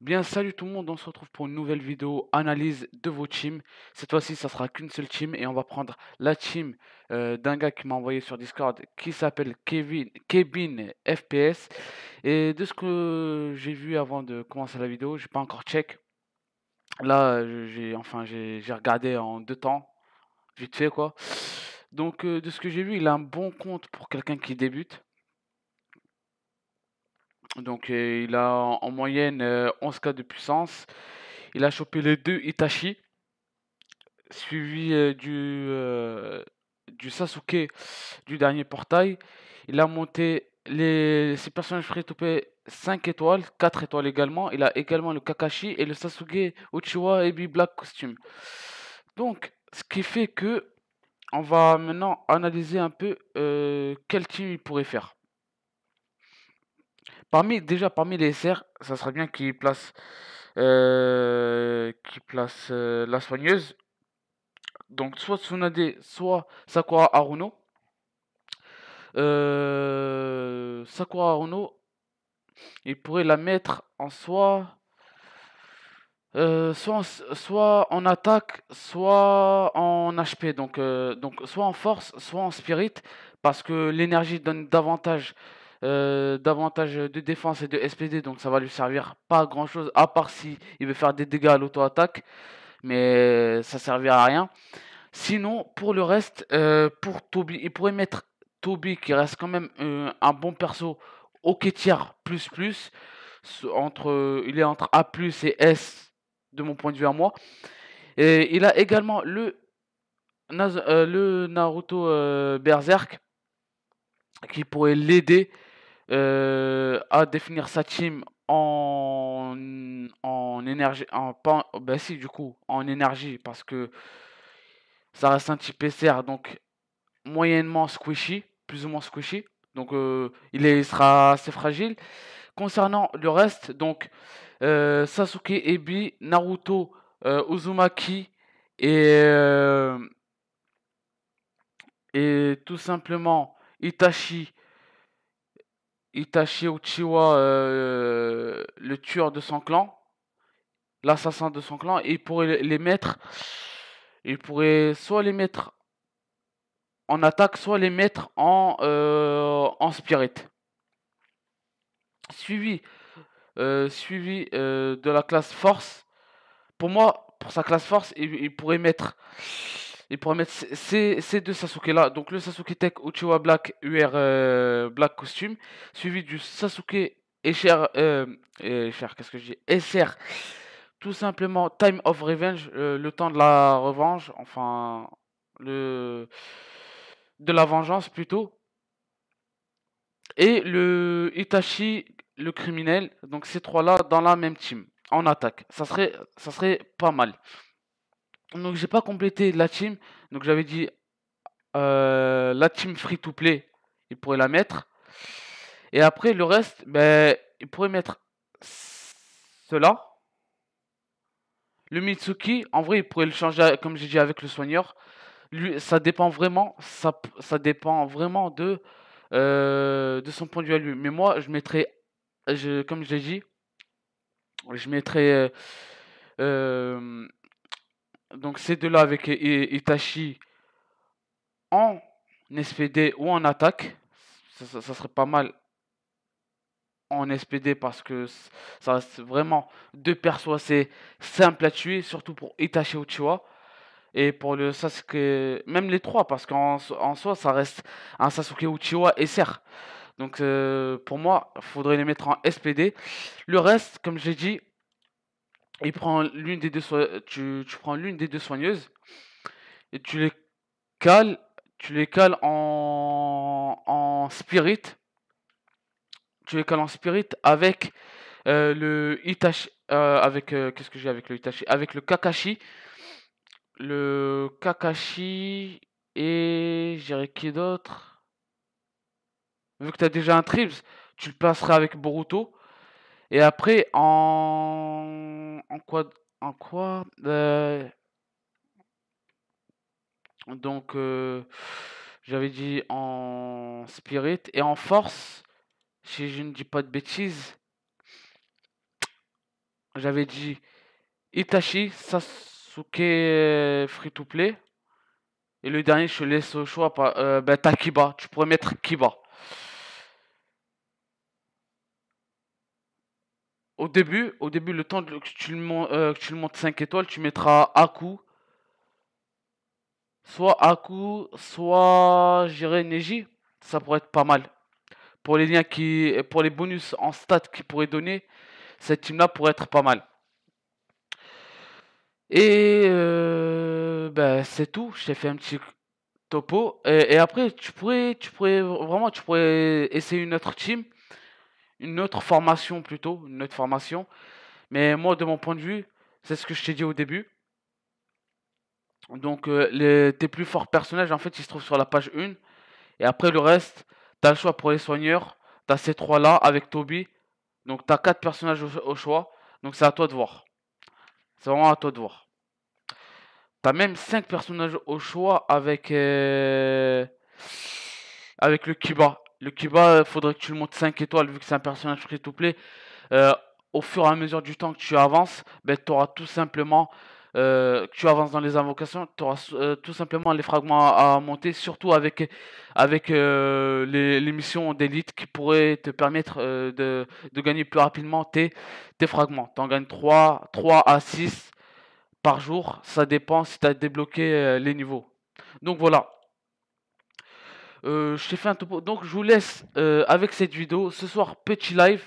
Bien, salut tout le monde, on se retrouve pour une nouvelle vidéo analyse de vos teams. Cette fois-ci, ça sera qu'une seule team et on va prendre la team euh, d'un gars qui m'a envoyé sur Discord qui s'appelle Kevin, FPS. Et de ce que j'ai vu avant de commencer la vidéo, j'ai pas encore check. Là, j'ai enfin regardé en deux temps, vite fait quoi. Donc euh, de ce que j'ai vu, il a un bon compte pour quelqu'un qui débute. Donc, euh, il a en moyenne 11K euh, de puissance. Il a chopé les deux Itachi, suivi euh, du, du Sasuke du dernier portail. Il a monté les, ses personnages free to 5 étoiles, 4 étoiles également. Il a également le Kakashi et le Sasuke Uchiwa Ebi Black Costume. Donc, ce qui fait que on va maintenant analyser un peu quel team il pourrait faire déjà, parmi les SR, ça serait bien qu'il place, euh, place euh, la soigneuse. Donc, soit Tsunade, soit Sakura aruno euh, Sakura aruno il pourrait la mettre en soi. soit, soit en attaque, soit en HP, donc, donc soit en force, soit en spirit, parce que l'énergie donne davantage euh, davantage de défense et de SPD, donc ça va lui servir pas à grand chose, à part si il veut faire des dégâts à l'auto-attaque, mais ça servira à rien. Sinon, pour le reste, euh, pour Toby, il pourrait mettre Toby qui reste quand même euh, un bon perso au tiers plus plus. Entre, il est entre A et S de mon point de vue à moi. Et il a également le, le Naruto Berserk qui pourrait l'aider euh, à définir sa team en, en énergie, en, pas, ben si, du coup, en énergie, parce que ça reste un type PCR donc moyennement squishy, plus ou moins squishy, donc euh, il, sera assez fragile. Concernant le reste, donc euh, Sasuke, Ebi, Naruto, Uzumaki et, et tout simplement Itachi Itachi Uchiwa, euh, le tueur de son clan, l'assassin de son clan, et il pourrait les mettre, il pourrait soit les mettre en attaque, soit les mettre en, euh, en spirit. Suivi, euh, suivi de la classe force. Pour moi, pour sa classe force, il pourrait mettre il pourrait mettre ces, deux Sasuke-là, donc le Sasuke Tech Uchiwa Black UR euh, Black Costume, suivi du Sasuke Esher, euh, qu'est-ce que SR, tout simplement Time of Revenge, euh, le temps de la revanche, enfin, le de la vengeance plutôt. Et le Itachi, le criminel, donc ces trois-là dans la même team, en attaque. Ça serait, ça serait pas mal donc j'ai pas complété la team. Donc j'avais dit euh, la team free to play, il pourrait la mettre. Et après le reste, ben, il pourrait mettre cela. Le Mitsuki, en vrai, il pourrait le changer, comme j'ai dit, avec le soigneur. Lui, ça dépend vraiment, ça, ça dépend vraiment de, euh, de son point de vue à lui. Mais moi, je mettrais, je, comme j'ai dit, je mettrais euh, donc ces deux-là avec Itachi en SPD ou en attaque, ça, serait pas mal en SPD parce que ça reste vraiment deux persos assez simples à tuer, surtout pour Itachi Uchiwa. Et pour le Sasuke, même les trois, parce qu'en soi, ça reste un Sasuke Uchiwa et Serre. Donc euh, pour moi, faudrait les mettre en SPD. Le reste, comme j'ai dit, il prend l'une des deux euh, tu, prends l'une des deux soigneuses et tu les cales tu les cales en, en spirit tu les cales en spirit avec euh, le Itachi euh, avec qu'est-ce que j'ai avec le Itachi avec le Kakashi le Kakashi et j'irai qui d'autre vu que tu as déjà un Trips tu le passeras avec Boruto et après en en quoi, en quoi bah, donc j'avais dit en spirit et en force, si je ne dis pas de bêtises, j'avais dit Itachi, Sasuke, Free to Play. Et le dernier, je laisse au choix. Par, euh, ben, Tu pourrais mettre Kiba. Au début, au début, le temps euh, que tu le montes, 5 étoiles, tu mettras Aku. Soit Aku, soit j'irai Neji. Ça pourrait être pas mal. Pour les liens qui. Pour les bonus en stats qu'il pourraient donner, cette team-là pourrait être pas mal. Et euh, ben, c'est tout. Je t'ai fait un petit topo. Et, et, après, tu pourrais, tu pourrais vraiment, tu pourrais essayer une autre team une autre formation plutôt, une autre formation. Mais moi, de mon point de vue, c'est ce que je t'ai dit au début. Donc, euh, les, tes plus forts personnages, en fait, ils se trouvent sur la page 1. Et après, le reste, tu as le choix pour les soigneurs. t'as ces trois-là avec Toby. Donc, tu as quatre personnages au, choix. Donc, c'est à toi de voir. C'est vraiment à toi de voir. T'as même cinq personnages au choix avec, euh, avec le Kiba. Le il faudrait que tu le montes 5 étoiles vu que c'est un personnage free-to-play. Euh, au fur et à mesure du temps que tu avances, ben, tu auras tout simplement, euh, tu avances dans les invocations, tu auras euh, tout simplement les fragments à, monter, surtout avec, avec les, missions d'élite qui pourraient te permettre de, gagner plus rapidement tes, fragments. Tu en gagnes 3, 3 à 6 par jour, ça dépend si tu as débloqué les niveaux. Donc voilà, euh, je un topo. Donc, je vous laisse euh, avec cette vidéo. Ce soir, petit live.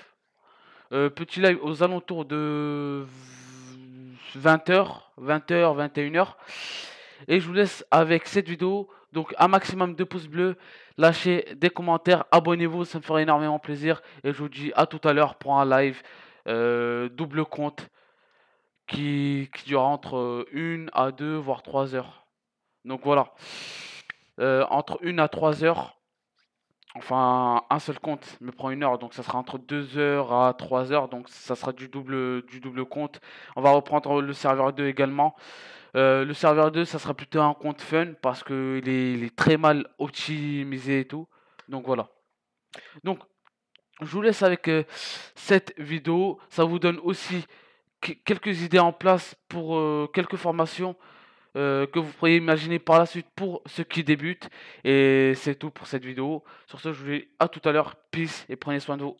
Euh, petit live aux alentours de 20h, 20h, 21h. Et je vous laisse avec cette vidéo. Donc, un maximum de pouces bleus. Lâchez des commentaires. Abonnez-vous, ça me ferait énormément plaisir. Et je vous dis à tout à l'heure pour un live double compte qui, qui durera entre 1 à 2, voire 3 heures. Donc, voilà. Euh, entre 1 à 3 heures. Enfin, un seul compte me prend une heure, donc ça sera entre 2 heures à 3 heures, donc ça sera du double, du double compte. On va reprendre le serveur 2 également. Euh, le serveur 2, ça sera plutôt un compte fun parce qu'il est, il est très mal optimisé et tout. Donc voilà. Donc, je vous laisse avec euh, cette vidéo. Ça vous donne aussi quelques idées en place pour quelques formations euh, que vous pourriez imaginer par la suite pour ceux qui débutent. Et c'est tout pour cette vidéo. Sur ce, je vous dis à tout à l'heure. Peace et prenez soin de vous.